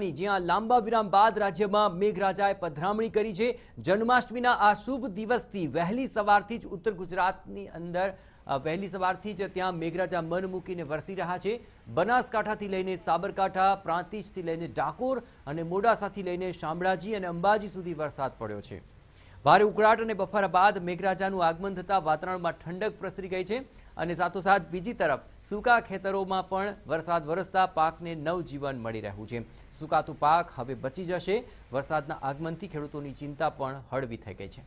જ્યાં લાંબા વિરામ બાદ રાજ્યમાં મેઘરાજાએ પધરામણી કરી છે જન્માષ્ટમીના આ શુભ દિવસથી વહેલી સવારથી જ ઉત્તર ગુજરાતની અંદર વહેલી સવારથી જ ત્યાં મેઘરાજા મન મૂકીને વરસી રહ્યા છે બનાસકાંઠાથી લઈને સાબરકાંઠા પ્રાંતિજથી લઈને ડાકોર અને મોડાસાથી લઈને શામળાજી અને અંબાજી સુધી વરસાદ પડ્યો છે ભારે ઉકળાટ અને બફારા બાદ મેઘરાજાનું આગમન થતાં વાતાવરણમાં ઠંડક પ્રસરી ગઈ છે અને સાથોસાથ બીજી તરફ સૂકા ખેતરોમાં પણ વરસાદ વરસતા પાકને નવજીવન મળી રહ્યું છે સુકાતું પાક હવે બચી જશે વરસાદના આગમનથી ખેડૂતોની ચિંતા પણ હળવી થઈ ગઈ છે